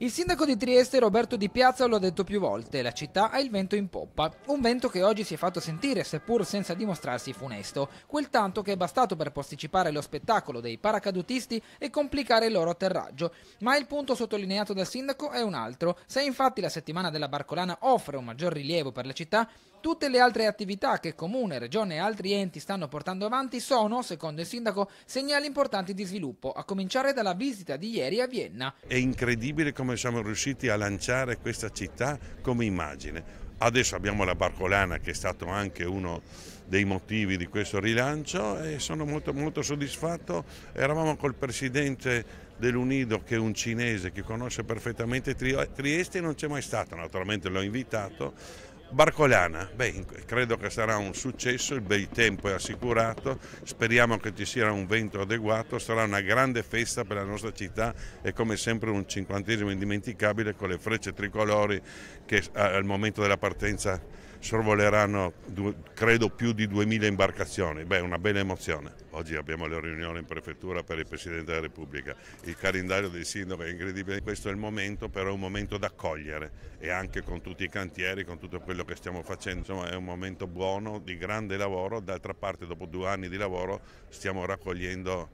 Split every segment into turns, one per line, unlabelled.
Il sindaco di Trieste Roberto Di Piazza lo ha detto più volte, la città ha il vento in poppa, un vento che oggi si è fatto sentire seppur senza dimostrarsi funesto, quel tanto che è bastato per posticipare lo spettacolo dei paracadutisti e complicare il loro atterraggio. Ma il punto sottolineato dal sindaco è un altro, se infatti la settimana della Barcolana offre un maggior rilievo per la città, tutte le altre attività che Comune, Regione e altri enti stanno portando avanti sono, secondo il sindaco, segnali importanti di sviluppo, a cominciare dalla visita di ieri a Vienna.
È incredibile come come siamo riusciti a lanciare questa città come immagine. Adesso abbiamo la Barcolana che è stato anche uno dei motivi di questo rilancio e sono molto, molto soddisfatto. Eravamo col presidente dell'Unido che è un cinese che conosce perfettamente Trieste e non c'è mai stato, naturalmente l'ho invitato Barcolana, beh, credo che sarà un successo, il bel tempo è assicurato, speriamo che ci sia un vento adeguato, sarà una grande festa per la nostra città e come sempre un cinquantesimo indimenticabile con le frecce tricolori che al momento della partenza sorvoleranno credo più di 2000 imbarcazioni, beh una bella emozione. Oggi abbiamo la riunione in prefettura per il Presidente della Repubblica, il calendario dei sindaco è incredibile, questo è il momento però è un momento da cogliere e anche con tutti i cantieri, con tutto quello che stiamo facendo, insomma è un momento buono di grande lavoro, d'altra parte dopo due anni di lavoro stiamo raccogliendo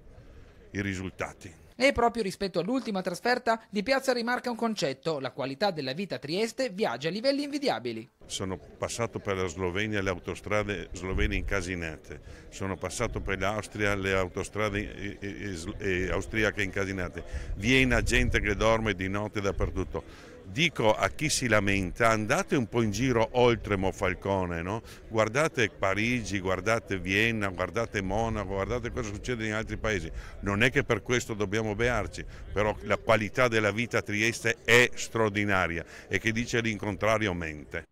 i risultati.
E proprio rispetto all'ultima trasferta, Di Piazza rimarca un concetto, la qualità della vita a Trieste viaggia a livelli invidiabili.
Sono passato per la Slovenia le autostrade slovene incasinate, sono passato per l'Austria le autostrade austriache incasinate, Vienna gente che dorme di notte dappertutto dico a chi si lamenta andate un po' in giro oltre Mofalcone, no? guardate Parigi, guardate Vienna, guardate Monaco, guardate cosa succede in altri paesi. Non è che per questo dobbiamo dobbiamo bearci, però la qualità della vita a Trieste è straordinaria e che dice l'incontrario mente.